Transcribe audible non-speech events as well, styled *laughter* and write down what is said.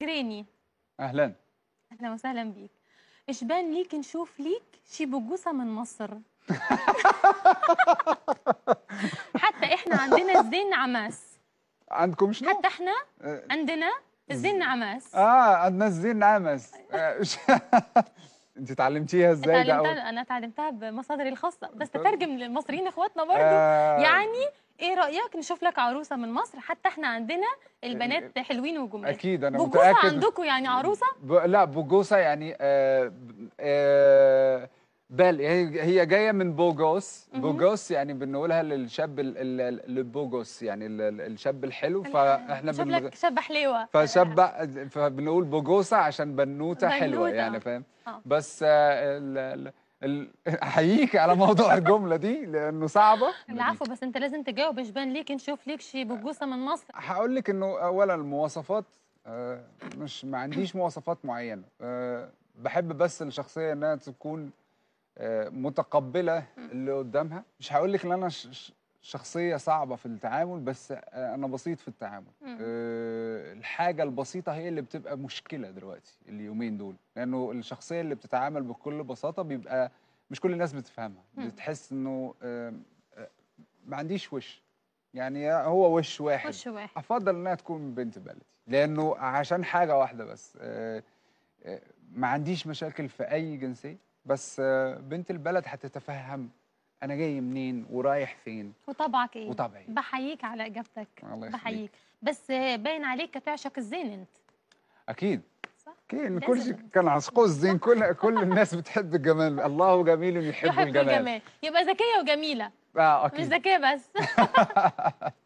كريني اهلا اهلا وسهلا بيك اشبان بان ليك نشوف ليك شي بجوسه من مصر *laughs* حتى احنا عندنا الزين عماس عندكم شنو حتى احنا أه. عندنا الزين عماس اه عندنا الزين عماس *laughs* آه، *laughs* انت اتعلمتيها ازاي ده أول... انا اتعلمتها بمصادري الخاصه بس تترجم للمصريين اخواتنا برضو آه. يعني ايه رايك نشوف لك عروسه من مصر حتى احنا عندنا البنات آه، حلوين وجمال اكيد انا متاكد عندكم يعني عروسه ب... لا بجوسه يعني آه آه بال هي هي جايه من بوجوس بوجوس يعني بنقولها للشاب البوجوس يعني الشاب الحلو فاحنا بن شاب حليوه فشاب فبنقول بوجوسه عشان بنوته حلوه يعني فاهم آه. بس آه، احييك على موضوع الجمله دي لانه صعبه العفو بس انت لازم تجاوب مش بان ليك نشوف ليك شي بوجوسه من مصر هقول لك انه اولا المواصفات آه، مش ما عنديش مواصفات معينه بحب بس الشخصيه انها تكون متقبله اللي قدامها مش هقول لك ان انا شخصيه صعبه في التعامل بس انا بسيط في التعامل أه الحاجه البسيطه هي اللي بتبقى مشكله دلوقتي اليومين دول لانه الشخصيه اللي بتتعامل بكل بساطه بيبقى مش كل الناس بتفهمها بتحس انه آه، آه، ما عنديش وش يعني هو وش واحد وش واحد افضل انها تكون بنت بلدي لانه عشان حاجه واحده بس أه, آه، ما عنديش مشاكل في اي جنسيه بس آه، بنت البلد هتتفهم انا جاي منين ورايح فين وطبعك ايه وطبعي بحييك على اجابتك الله بحييك بس آه، باين عليك تعشق الزين انت اكيد كين كل شيء كان عسقوه الزين كل كل الناس بتحب الجمال الله جميل يحب الجمال يحب الجمال يبقى ذكيه وجميله اه اكيد مش ذكيه بس *laughs*